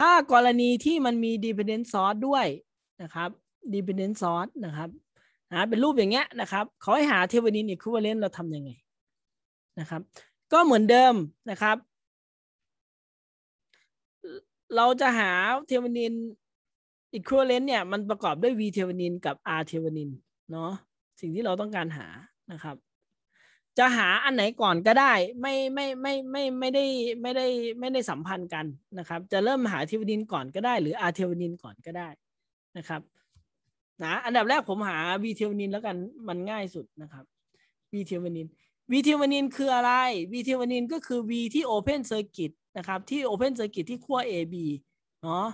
ถ้ากรณีที่มันมี dependent source ด้วยนะครับ dependent source นะครับ หาเป็นรูปอย่างเงี้ยนะครับเขาให้หาเทวดิน e ค u i ว a l เลนเราทำยังไงนะครับ ก็เหมือนเดิมนะครับ เราจะหาเทวดินอ q u i v a l เลนเนี่ย มันประกอบด้วย v เทวดินกับ r เทวดิน เนาะสิ่งที่เราต้องการหานะครับจะหาอันไหนก่อนก็ได้ ไม่ไม่ไม่ไม่ไม่ได้ไม่ได้ไม่ได้สัมพันธ์กันนะครับ จะเริ่มหาเทวดินก่อนก็ได้ หรืออาเทวดินก่อนก็ได้นะครับนะอันดับแรกผมหาวีเทวนินแล้วกันมันง่ายสุดนะครับวีเทวนินวีเทวนินคืออะไรวีเทวนินก็คือ V ที่ Open Circuit นะครับที่ Open Circuit ที่ขั้ว AB เนาะ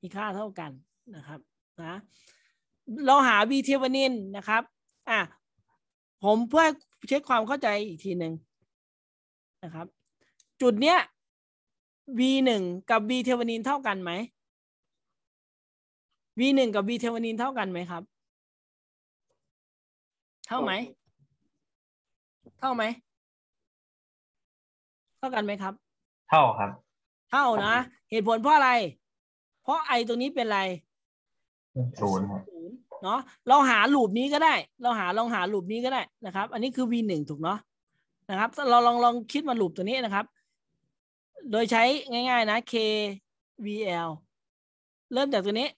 มีค่าเท่ากันนะครับนะเราหาวีเทวนินนะครับอ่ะผมเพื่อเช็คความเข้าใจอีกทีหนึ่งนะครับ จุดเนี้ย v หนึ่งกับ v เทวนินเท่ากันไหม v หนึ่งกับ v เทวนินเท่ากันไหมครับ เท่าไหม เท่าไหมเท่ากันไหมครับ เท่าครับ เท่านะ เหตุผลเพราะอะไร เพราะไอตัวนี้เป็นอะไรนศูนย์ครับเนาะเราหาลูปนี้ก็ได้ เราหาลองหาลูปนี้ก็ได้นะครับ อันนี้คือ v 1ถูกเนาะนะครับเราลองลองคิดมาลูปตัวนี้นะครับ โดยใช้ง่ายๆ นะ k vl เริ่มจากตัวนี้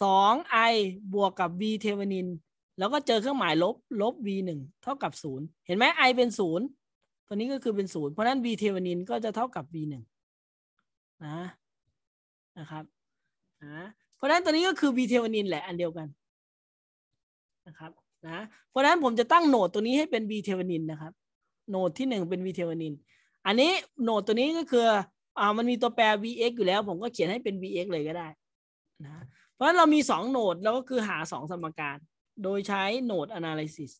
2i บวกกับ v เทวนิน แล้วก็เจอเครื่องหมายลบลบ v 1เท่ากับ0เห็นไหม i เป็น 0 ตัวนี้ก็คือเป็น 0 เพราะนั้น v เทวนินก็จะเท่ากับ v 1นะ นะครับนะเพราะนั้นตัวนี้ก็คือบีเทวานินแหละอันเดียวกันนะครับนะเพราะนั้นผมจะตั้งโหนดตัวนี้ให้เป็นบีเทวานินนะครับโหนดที่หนึ่งเป็นบีเทวานินอันนี้โหนดตัวนี้ก็คืออ่ามันมีตัวแปร vx อยู่แล้ว ผมก็เขียนให้เป็น vx เลยก็ได้นะเพราะฉะนั้นเรามีสองโหนดแล้วก็คือหาสองสมการ โดยใช้โหนด analysis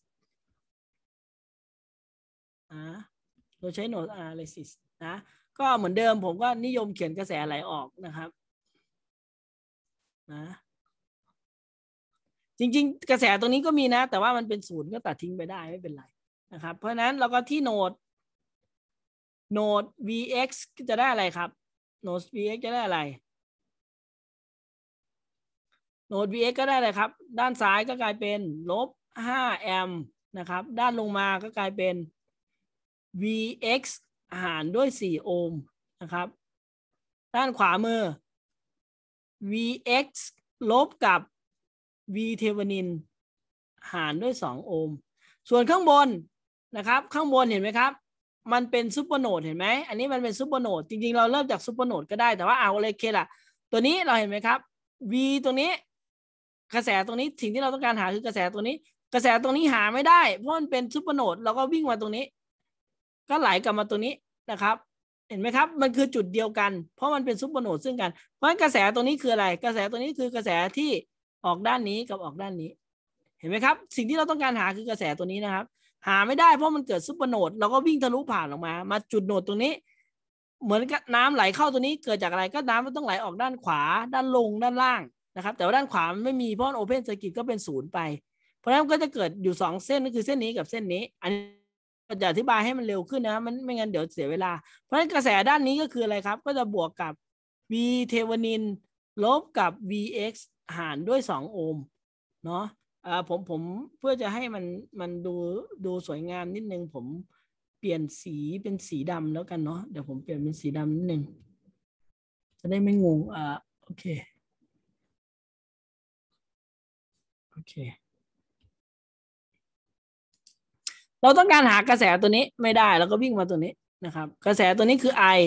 นะโดยใช้โหนด analysis นะก็เหมือนเดิมผมก็นิยมเขียนกระแสไหลออกนะครับนะจริงๆกระแสตรงนี้ก็มีนะ แต่ว่ามันเป็นศูนย์ก็ตัดทิ้งไปได้ไม่เป็นไรนะครับ เพราะนั้นเราก็ที่โนดโนด vx จะได้อะไรครับ โนด vx จะได้อะไร โนด vx ก็ได้เลยครับ ด้านซ้ายก็กลายเป็นลบ5แอมนะครับ ด้านลงมาก็กลายเป็น vx หารด้วย 4 โอห์มนะครับ ด้านขวามือ Vx ลบกับ V เทวานินหารด้วย 2 โอห์ม ส่วนข้างบนนะครับ ข้างบนเห็นไหมครับ มันเป็นซูเปอร์โนดเห็นไหมอันนี้มันเป็นซูเปอร์โนดจริง ๆเราเริ่มจากซูเปอร์โนดก็ได้แต่ว่าเอาเลยเคละตัวนี้เราเห็นไหมครับ v ตรงนี้ กระแสตรงนี้สิ่งที่เราต้องการหาคือกระแสตรงนี้ กระแสตรงนี้หาไม่ได้เพราะมันเป็นซูเปอร์โนดเราก็วิ่งมาตรงนี้ ก็ไหลกลับมาตรงนี้นะครับเห็นไหมครับ มันคือจุดเดียวกันเพราะมันเป็นซุปเปอร์โนดซึ่งกันเพราะกระแสตัวนี้คืออะไรกระแสตัวนี้คือกระแสที่ออกด้านนี้กับออกด้านนี้ เห็นไหมครับ สิ่งที่เราต้องการหาคือกระแสตัวนี้นะครับหาไม่ได้เพราะมันเกิดซุปเปอร์โนดเราก็วิ่งทะลุผ่านออกมา มาจุดโนดตรงนี้ เหมือนกับน้ำไหลเข้าตัวนี้เกิดจากอะไรก็น้ำมันต้องไหลออกด้านขวา ด้านลงด้านล่างนะครับแต่ว่าด้านขวาไม่มีเพราะโอเพนสกิตก็เป็นศูนย์ไปเพราะฉะนั้นก็จะเกิดอยู่ 2 เส้นก็คือเส้นนี้กับเส้นนี้อันจะอธิบายให้มันเร็วขึ้นนะมันไม่งั้นเดี๋ยวเสียเวลา เพราะฉะนั้นกระแสด้านนี้ก็คืออะไรครับ ก็จะบวกกับ v เทวนินลบกับ vx หารด้วย 2 โอห์มเนาะอ่าผมผมเพื่อจะให้มันมันดูดูสวยงามนิดนึงผมเปลี่ยนสีเป็นสีดำแล้วกันเนาะเดี๋ยวผมเปลี่ยนเป็นสีดำนิดนึง จะได้ไม่งงอ่าโอเค โอเคเราต้องการหากระแสตัวนี้ไม่ได้แล้วก็วิ่งมาตัวนี้นะครับ กระแสตัวนี้คือ i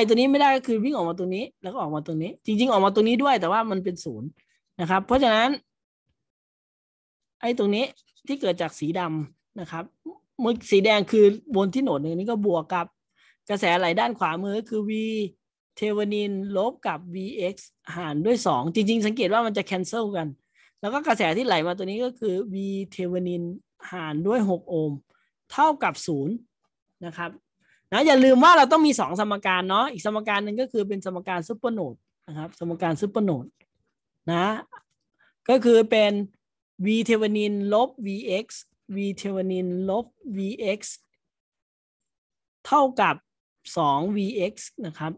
i ตัวนี้ไม่ได้ก็คือวิ่งออกมาตัวนี้ แล้วก็ออกมาตัวนี้ จริงๆ ออกมาตัวนี้ด้วยแต่ว่ามันเป็นศูนย์นะครับ เพราะฉะนั้นไอ้ตรงนี้ที่เกิดจากสีดำนะครับมือสีแดงคือบนที่โหนดหนึ่งนี้ก็บวกกับกระแสไหลด้านขวามือก็คือ v เทวานินลบกับ vx หารด้วย2จริง ๆ สังเกตว่ามันจะ cancel กัน แล้วก็กระแสที่ไหลมาตัวนี้ก็คือ v เทวานินหารด้วย 6 โอห์ม เท่ากับ 0 นะครับ นะอย่าลืมว่าเราต้องมี 2 สมการเนาะ อีกสมการหนึ่งก็คือเป็นสมการซุปเปอร์โนดนะครับ สมการซุปเปอร์โนดนะ ก็คือเป็น v เทวานินลบ vx v เทวานินลบ vx เท่ากับ 2 vx นะครับ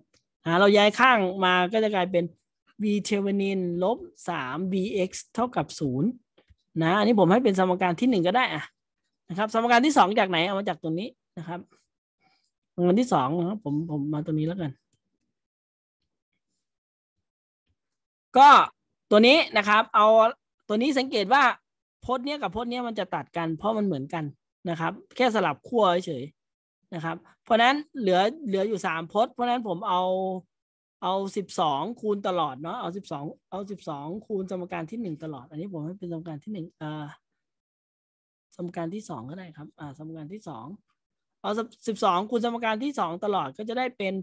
นะเราย้ายข้างมาก็จะกลายเป็น v เทวานินลบ3 vx เท่ากับ 0นะอันนี้ผมให้เป็นสมการที่หนึ่งก็ได้อะนะครับ สมการที่สองจากไหนเอามาจากตรงนี้นะครับ สมการที่สองนะครับผมผมมาตรงนี้แล้วกัน ก็ตัวนี้นะครับ เอาตัวนี้สังเกตว่าพจน์เนี้ยกับพจน์เนี้ยมันจะตัดกันเพราะมันเหมือนกันนะครับแค่สลับขั้วเฉยๆนะครับ เพราะนั้นเหลือเหลืออยู่สามพจน์เพราะนั้นผมเอาเอาสิบสองคูณตลอดเนาะ เอาสิบสองเอาสิบสองคูณสมการที่หนึ่งตลอด อันนี้ผมให้เป็นสมการที่หนึ่งอ่าสมการที่สองก็ได้ครับอ่าสมการที่สองเอาสิบสองคูณสมการที่สองตลอดก็จะได้เป็น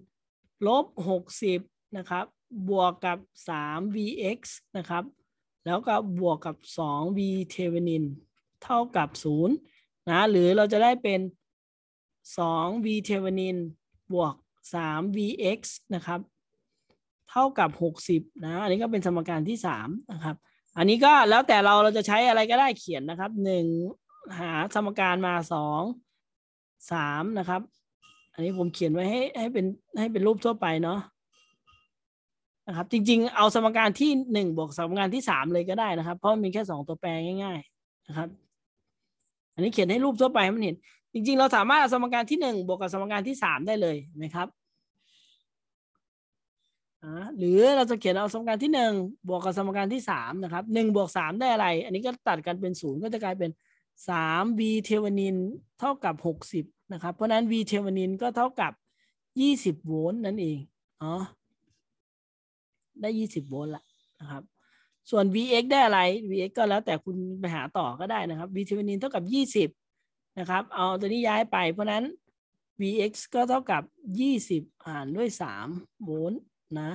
ลบหกสิบนะครับ บวกกับสาม vx นะครับ แล้วก็บวกกับสอง v เทเวนินเท่ากับศูนย์นะ หรือเราจะได้เป็นสอง v เทเวนินบวกสาม vx นะครับเท่ากับ 60 นะ อันนี้ก็เป็นสมการที่ 3 นะครับ อันนี้ก็แล้วแต่เราเราจะใช้อะไรก็ได้เขียนนะครับ หนึ่งหาสมการมา 2 3 นะครับ อันนี้ผมเขียนไว้ให้ให้เป็นให้เป็นรูปทั่วไปเนาะ นะครับ จริงๆ เอาสมการที่1บวกสมการที่ 3 เลยก็ได้นะครับ เพราะมีแค่สองตัวแปรง่ายๆ นะครับ อันนี้เขียนให้รูปทั่วไปให้มันเห็นจริงๆ เราสามารถเอาสมการที่ 1 บวกกับสมการที่ 3 ได้เลยนะครับหรือเราจะเขียนเอาสมการที่หนึ่งบวกกับสมการที่สามนะครับหนึ่งบวกสามได้อะไร อันนี้ก็ตัดกันเป็นศูนย์ก็จะกลายเป็นสามวีเทวนินเท่ากับหกสิบนะครับเพราะนั้นวีเทวนินก็เท่ากับยี่สิบโวลต์นั่นเองอ๋อได้ยี่สิบโวลต์ละนะครับส่วน vx ได้อะไร vx ก็แล้วแต่คุณไปหาต่อก็ได้นะครับ v เทวนินเท่ากับยี่สิบนะครับเอาตัวนี้ย้ายไปเพราะนั้น vx ก็เท่ากับยี่สิบหารด้วยสามโวลต์นะ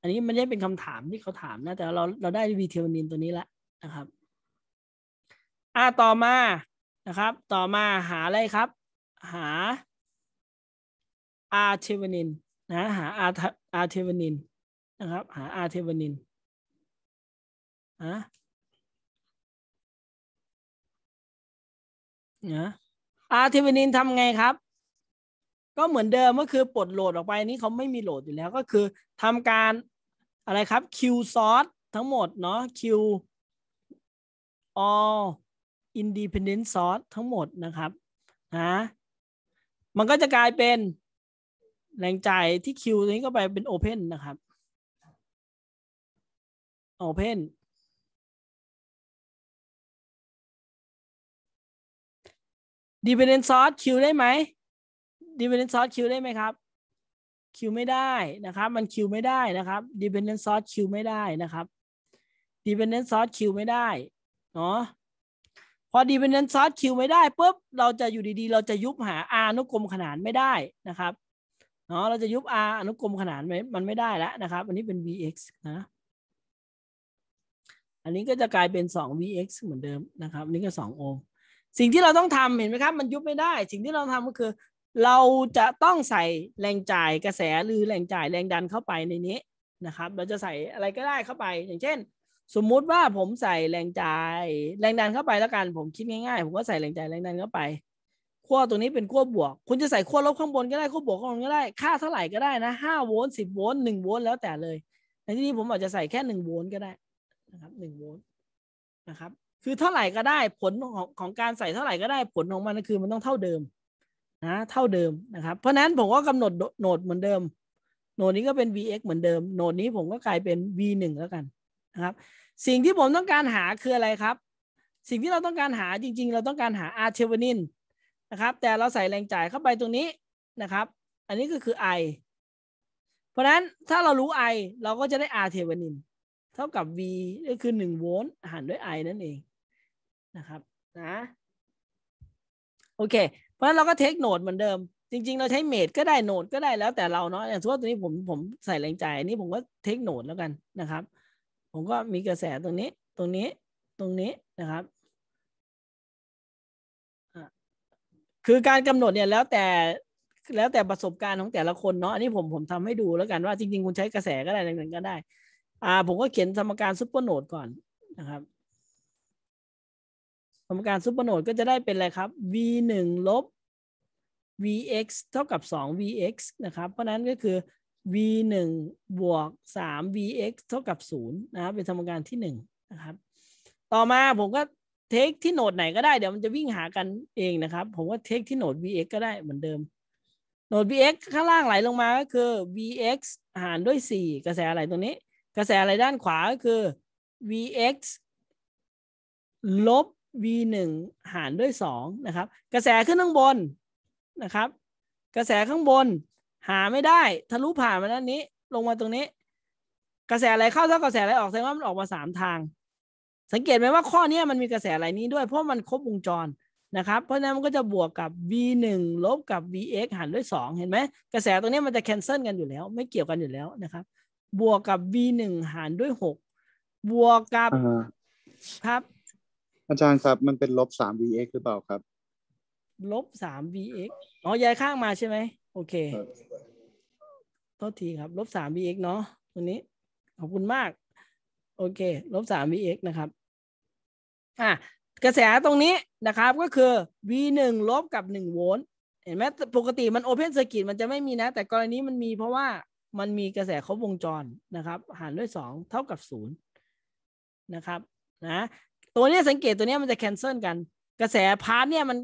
อันนี้ไม่ได้เป็นคำถามที่เขาถามนะ แต่เราเราได้วีเทวานินตัวนี้แล้วนะครับอ่าต่อมานะครับ ต่อมาหาอะไรครับ หา อาร์เทวานินนะหาอาร์อาร์เทวานินนะครับหาอาร์เทวานินนะนะอาร์เทวานินทำไงครับก็เหมือนเดิมก็คือปลดโหลดออกไปนี่เขาไม่มีโหลดอยู่แล้วก็คือทำการอะไรครับคิวซอสทั้งหมดเนาะคิวออินดีพีเดนซ s ซอสทั้งหมดนะครับนะมันก็จะกลายเป็นแรงจ่ายที่วตรวนี้ก็ไปเป็นโอเพนนะครับโอเพนดีพีเดนซ t ซอสคิวได้ไหม dependent source queue ได้ไหมครับคิวไม่ได้นะครับ มันคิวไม่ได้นะครับ dependent source คิวไม่ได้นะครับ dependent source คิวไม่ได้เนาะพอ dependent source วไม่ได้ปุ๊บเราจะอยู่ดีๆ เราจะยุบหา r อนุกรมขนานไม่ได้นะครับเนาะเราจะยุบ r อนุกรมขนานมันไม่ได้แล้วนะครับอันนี้เป็น vx นะอันนี้ก็จะกลายเป็น 2 vx เหมือนเดิมนะครับอันนี้ก็2โอห์มสิ่งที่เราต้องทำเห็นไหมครับ มันยุบไม่ได้ สิ่งที่เราทำก็คือเราจะต้องใส่แรงจ่ายกระแสหรือแรงจ่ายแรงดันเข้าไปในนี้นะครับ เราจะใส่อะไรก็ได้เข้าไป อย่างเช่น สมมุติว่าผมใส่แรงจ่ายแรงดันเข้าไปแล้วกันผมคิดง่ายๆผมก็ใส่แรงจ่ายแรงดันเข้าไปขั้วตัวนี้เป็นขั้วบวกคุณจะใส่ขั้วลบข้างบนก็ได้ขั้วบวกข้างบนก็ได้ค่าเท่าไหร่ก็ได้นะห้าโวลต์สิบโวลต์หนึ่งโวลต์แล้วแต่เลยในที่นี้ผมอาจจะใส่แค่หนึ่งโวลต์ก็ได้นะครับหนึ่งโวลต์นะครับคือเท่าไหร่ก็ได้ผลของของการใส่เท่าไหร่ก็ได้ผลของมันก็คือมันต้องเท่าเดิมนะเท่าเดิมนะครับ เพราะนั้นผมก็กำหนดโหนดเหมือนเดิม โหนดนี้ก็เป็น vx เหมือนเดิมโหนดนี้ผมก็กลายเป็น v1 แล้วกันนะครับสิ่งที่ผมต้องการหาคืออะไรครับ สิ่งที่เราต้องการหาจริงๆ เราต้องการหา r t e v e n i n นะครับแต่เราใส่แรงจ่ายเข้าไปตรงนี้นะครับ อันนี้ก็คือ i เพราะนั้นถ้าเรารู้ i เราก็จะได้ r t e v e n i n เท่ากับ v ก็คือ1โวลต์หารด้วย i นั่นเองนะครับนะโอเคพราะฉะนั้นเราก็เทคโนดเหมือนเดิม จริง ๆ เราใช้เมดก็ได้โนดก็ได้แล้วแต่เราเนาะอย่างเช่นตัวนี้ผมผมใส่แรงจ่ายนี้ผมก็เทคโนดแล้วกันนะครับ ผมก็มีกระแสตรงนี้ ตรงนี้ตรงนี้นะครับคือการกำหนดเนี่ยแล้วแต่แล้วแต่ประสบการณ์ของแต่ละคนเนาะอันนี้ผมผมทำให้ดูแล้วกันว่าจริง ๆ คุณใช้กระแสก็ได้อะไรก็ได้ อ่า ผมก็เขียนสมการซุปเปอร์โนดก่อนนะครับสมการซุปเปอร์โนดก็จะ ได้เป็นอะไรครับ v 1ลบ vx เท่ากับ2 vx นะครับ เพราะนั้นก็คือ v 1บวก3 vx เท่ากับ0นะครับเป็นสมการที่1นะครับ ต่อมาผมก็เทคที่โหนดไหนก็ได้ เดี๋ยวมันจะวิ่งหากันเองนะครับ ผมว่าเทคที่โหนด vx ก็ได้เหมือนเดิม โหนด vx ข้างล่างไหลลงมาก็คือ vx หารด้วย 4 กระแสอะไรตรงนี้ กระแสอะไรด้านขวาก็คือ vx ลบ v 1หารด้วย2นะครับกระแสขึ้นข้างบนนะครับ กระแสข้างบน หาไม่ได้ทะลุผ่านมาด้านนี้ ลงมาตรงนี้ กระแสอะไรเข้าเท่ากระแสอะไรออกแสดงว่ามันออกมา3ทาง สังเกตไหมว่าข้อนี้มันมีกระแสอะไรนี้ด้วยเพราะมันครบวงจรนะครับ เพราะนั้นมันก็จะบวกกับ v 1ลบกับ vx หารด้วย2เห็นไหมกระแสตรงนี้มันจะแคนเซิลกันอยู่แล้ว ไม่เกี่ยวกันอยู่แล้วนะครับ บวกกับ v 1หารด้วย6บวกกับครับอาจารย์ครับมันเป็นลบสาม vx หรือเปล่าครับลบสาม vx อ๋อย้ายข้างมาใช่ไหมโอเคโทษทีครับลบสาม vx เนาะตัวนี้ ขอบคุณมาก โอเคลบสาม vx นะครับอ่ะ กระแสตรงนี้นะครับ ก็คือ v หนึ่งลบกับหนึ่งโวลต์เห็นไหมปกติมันโอเพนสซรกิตมันจะไม่มีนะ แต่กรณีมันมีเพราะว่ามันมีกระแสครบวงจรนะครับ หารด้วย 2 เท่ากับ0นะครับ นะตัวเนี้ยสังเกตตัวเนี้ยมันจะแคนเซิลกัน กระแสพาร์ทเนี่ยมัน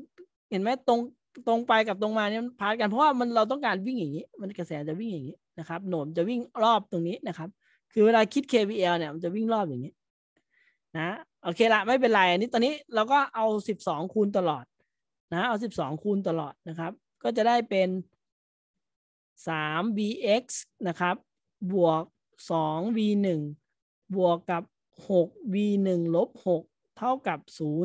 เห็นไหมตรงตรงไปกับตรงมาเนี่ยพาร์ทกันเพราะว่ามันเราต้องการวิ่งอย่างนี้มันกระแสจะวิ่งอย่างนี้นะครับโหนมจะวิ่งรอบตรงนี้นะครับคือเวลาคิด KVL เนี่ยมันจะวิ่งรอบอย่างนี้ นะโอเคละไม่เป็นไรอันนี้ตอนนี้เราก็เอา12 คูณตลอดนะเอา12 คูณตลอดนะครับ ก็จะได้เป็น 3bx นะครับ บวก 2v1 บวกกับ 6v1 ลบเท่ากับ 0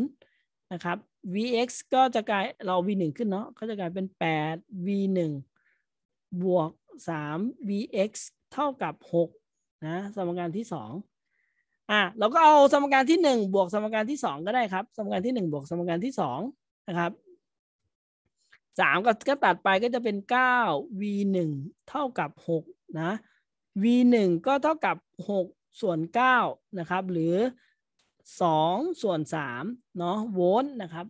นะครับ vx ก็จะกลายเรา v 1 ขึ้นเนาะก็จะกลายเป็น 8 v 1บวก 3 vx เท่ากับ6นะ สมการที่2อ่ะ เราก็เอาสมการที่ 1บวกสมการที่ 2 ก็ได้ครับ สมการที่ 1บวกสมการที่ 2 นะครับ 3กก็ตัดไปก็จะเป็น 9 v หนึ่งเท่ากับ 6 นะ v หนึ่งก็เท่ากับ 6 ส่วน9นะครับ หรือสองส่วนสามเนาะโวลต์นะครับ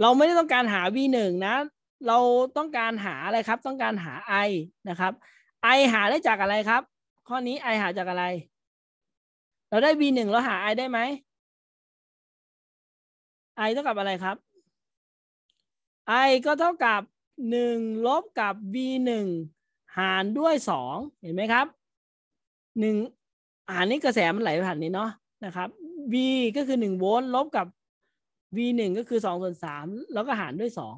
เราไม่ได้ต้องการหา V1 นนะ เราต้องการหาอะไรครับต้องการหา I นะครับ I หาได้จากอะไรครับ ข้อนี้ I หาจากอะไร เราได้ V1 เราหา I ได้ไหม I เท่ากับอะไรครับ I ก็เท่ากับ 1 ลบกับ V1 หารด้วย2เห็นไหมครับ1อ่านนี้กระแสมันไหลผ่านนี้เนาะนะครับ v ก็คือหนึ่งโวลต์ลบกับ v หนึ่งก็คือสองส่วนสาม แล้วก็หารด้วยสอง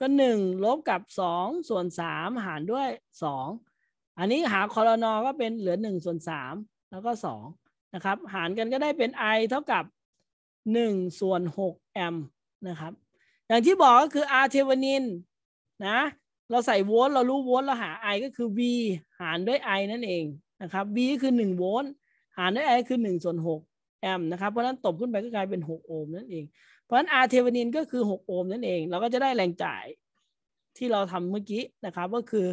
ก็หนึ่งลบกับสองส่วนสามหารด้วยสอง อันนี้หาคอรนอก็เป็นเหลือหนึ่งส่วนสามแล้วก็สองนะครับ หารกันก็ได้เป็น i เท่ากับหนึ่งส่วนหกแอมป์นะครับ อย่างที่บอกก็คือ r เทวนินนะ เราใส่โวลต์เรารู้โวลต์เราหา i ก็คือ v หารด้วย i นั่นเองนะครับ v ก็คือหนึ่งโวลต์หารด้วย i คือหนึ่งส่วนหกแอมป์นะครับเพราะนั้นตบขึ้นไปก็กลายเป็น 6 โอห์มนั่นเอง เพราะฉะนั้นอาร์เทวานินก็คือ 6 โอห์มนั่นเอง เราก็จะได้แรงจ่ายที่เราทำเมื่อกี้นะครับ ก็คือ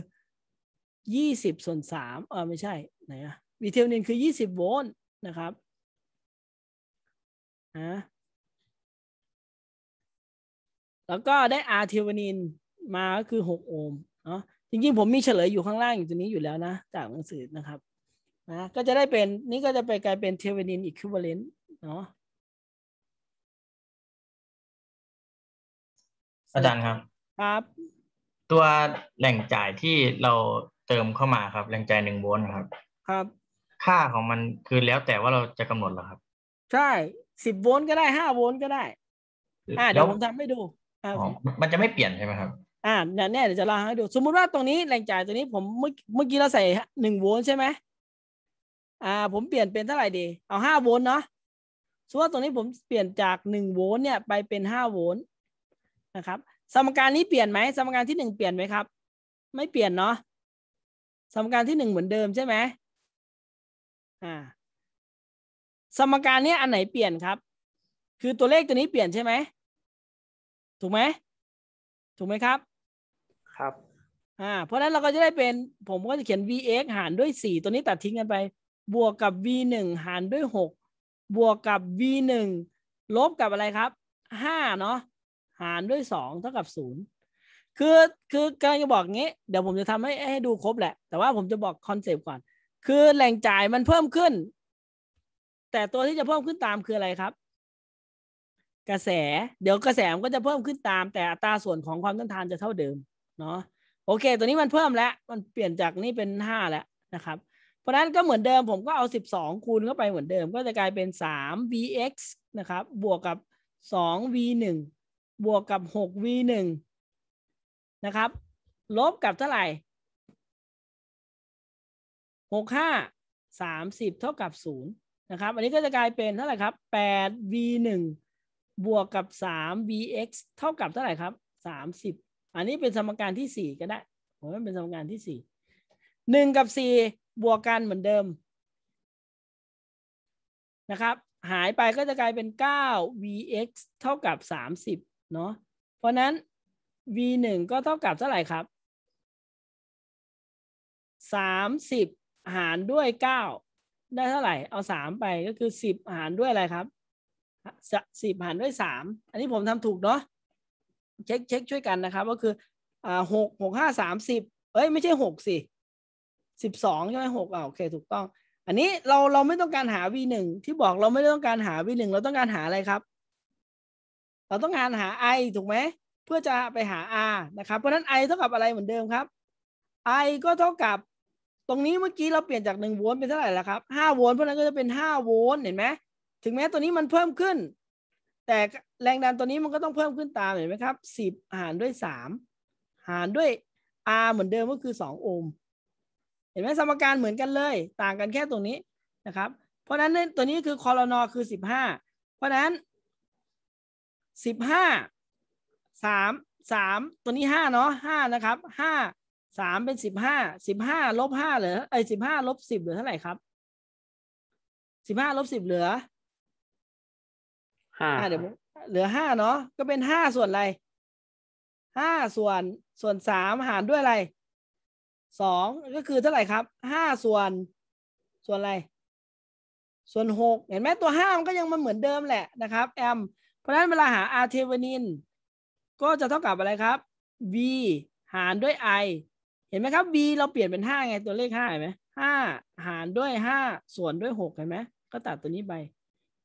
20ส่วน3เออไม่ใช่ไหนอะวีเทวานินคือ 20 โวลต์นะครับฮะแล้วก็ได้อาร์เทวานินมาก็คือ 6 โอห์มเนาะจริงๆผมมีเฉลยอยู่ข้างล่างอยู่ตรงนี้อยู่แล้วนะจากหนังสือนะครับนะก็จะได้เป็นนี่ก็จะไปกลายเป็นเทเวนินอีคิวเวเลนต์เนาะอาจารย์ครับ ครับ ตัวแหล่งจ่ายที่เราเติมเข้ามาครับ แหล่งจ่ายหนึ่งโวลต์ครับ ครับ ค่าของมันคือแล้วแต่ว่าเราจะกำหนดหรอครับ ใช่สิบโวลต์ก็ได้ห้าโวลต์ก็ได้อ่าเดี๋ยวผมทำให้ดูอมันจะไม่เปลี่ยนใช่ไหมครับอ่าเนี่ยเดี๋ยวจะลอาให้ดูสมมุติว่าตรงนี้แหล่งจ่ายตัวนี้ผมเมื่อเมื่อกี้เราใส่หนึ่งโวลต์ใช่ไหมอ่าผมเปลี่ยนเป็นเท่าไหร่ดีเอาห้าโวลต์เนาะสมมติว่าตรงนี้ผมเปลี่ยนจากหนึ่งโวลต์เนี่ยไปเป็นห้าโวลต์นะครับ สมการนี้เปลี่ยนไหมสมการที่หนึ่งเปลี่ยนไหมครับ ไม่เปลี่ยนเนาะสมการที่หนึ่งเหมือนเดิมใช่ไหมอ่า สมการนี้อันไหนเปลี่ยนครับ คือตัวเลขตัวนี้เปลี่ยนใช่ไหมถูกไหมถูกไหมครับ ครับ อ่า เพราะนั้นเราก็จะได้เป็น ผมก็จะเขียน vx หารด้วย 4 ตัวนี้ตัดทิ้งกันไปบวกกับ v 1หารด้วย6บวกกับ v 1ลบกับอะไรครับ5เนาะหารด้วย2เท่ากับ0คือคือการจะบอกงี้ เดี๋ยวผมจะทำให้ให้ดูครบแหละ แต่ว่าผมจะบอกคอนเซปต์ก่อน คือแหล่งจ่ายมันเพิ่มขึ้น แต่ตัวที่จะเพิ่มขึ้นตามคืออะไรครับ กระแส เดี๋ยวกระแสมันก็จะเพิ่มขึ้นตาม แต่อัตราส่วนของความต้านทานจะเท่าเดิมเนาะโอเคตัวนี้มันเพิ่มแล้วมันเปลี่ยนจากนี่เป็น5แล้วนะครับเพราะนั้นก็เหมือนเดิมผมก็เอา 12คูณเข้าไปเหมือนเดิม ก็จะกลายเป็น3 vx นะครับ บวกกับ2 v 1บวกกับ6 v 1นะครับลบกับเท่าไหร่6 5 30เท่ากับ0นะครับ อันนี้ก็จะกลายเป็นเท่าไหร่ครับ8 v 1บวกกับ3 vx เท่ากับเท่าไหร่ครับ30อันนี้เป็นสมการที่4 ก็ได้ผมว่าเป็นสมการที่ 4 1 กับ 4บวกกันเหมือนเดิมนะครับ หายไปก็จะกลายเป็น 9 vx เท่ากับ30 เนาะเพราะนั้น v 1ก็เท่ากับเท่าไหร่ครับ 30 หารด้วย 9 ได้เท่าไหร่ เอา 3 ไปก็คือ 10 หารด้วยอะไรครับ 10 หารด้วย 3 อันนี้ผมทำถูกเนาะเช็คเช็คช่วยกันนะครับก็คือ6 6 5หกหกห้าสามสิบเอ้ยไม่ใช่หกสิสิบสองใช่ไหมหกอ่าโอเคถูกต้อง อันนี้เราเราไม่ต้องการหา v หนึ่งที่บอกเราไม่ต้องการหา v หนึ่งเราต้องการหาอะไรครับ เราต้องการหา i ถูกไหมเพื่อจะไปหา r นะครับ เพราะนั้น i เท่ากับอะไรเหมือนเดิมครับ i ก็เท่ากับ ตรงนี้เมื่อกี้เราเปลี่ยนจากหนึ่งโวลต์เป็นเท่าไหร่แล้วครับห้าโวลต์เพราะนั้นก็จะเป็นห้าโวลต์เห็นไหมถึงแม้ตัวนี้มันเพิ่มขึ้น แต่แรงดันตัวนี้มันก็ต้องเพิ่มขึ้นตามเห็นไหมครับสิบหารด้วยสามหารด้วย R เหมือนเดิมก็คือสองโอห์มเห็นไหมสมการเหมือนกันเลย ต่างกันแค่ตรงนี้นะครับ เพราะฉะนั้นตัวนี้คือคอลนอคือสิบห้าเพราะฉะนั้นสิบห้าสามสามตัวนี้ห้าเนาะห้านะครับห้าสามเป็นสิบห้าสิบห้าลบห้าเหลือไอ้สิบห้าลบสิบเหลือเท่าไหร่ครับสิบห้าลบสิบเหลือห้าเดี๋ยวเหลือห้าเนาะก็เป็นห้าส่วนอะไรห้าส่วนส่วนสามหารด้วยอะไรสองก็คือเท่าไหร่ครับห้าส่วน ส่วนอะไร ส่วนหกเห็นไหมตัวห้ามันก็ยังมันเหมือนเดิมแหละนะครับแอมเพราะฉะนั้นเวลาหาอาร์เทวานินก็จะเท่ากับอะไรครับ v หารด้วย i เห็นไหมครับ v เราเปลี่ยนเป็นห้าไงตัวเลขห้าเห็นไหมห้าหารด้วยห้าส่วนด้วยหกเห็นไหมก็ตัดตัวนี้ไป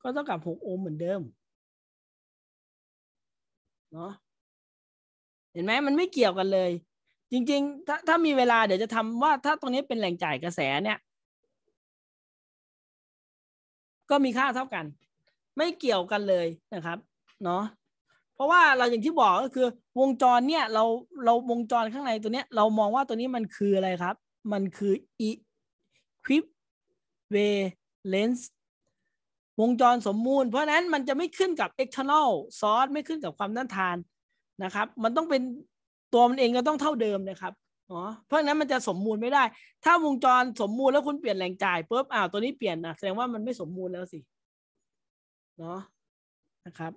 ก็เท่ากับหกโอห์มเหมือนเดิมเนาะเห็นไหมมันไม่เกี่ยวกันเลยจริงๆ ถ้าถ้ามีเวลาเดี๋ยวจะทำว่าถ้าตรงนี้เป็นแหล่งจ่ายกระแสเนี่ย ก็มีค่าเท่ากัน ไม่เกี่ยวกันเลยนะครับ เนาะเพราะว่าเราอย่างที่บอกก็คือ วงจรเนี่ยเราเราวงจรข้างในตัวเนี้ยเรามองว่าตัวนี้มันคืออะไรครับ มันคือ e q u i v a l e n ส์วงจรสมมูล เพราะนั้นมันจะไม่ขึ้นกับ external source ไม่ขึ้นกับความต้านทานนะครับ มันต้องเป็นตัวมันเองก็ต้องเท่าเดิมนะครับอ๋อเพราะนั้นมันจะสมมูลไม่ได้ ถ้าวงจรสมมูลแล้วคุณเปลี่ยนแหล่งจ่ายปุ๊บ อ้าว ตัวนี้เปลี่ยนนะแสดงว่ามันไม่สมมูลแล้วสิ เนาะนะครับ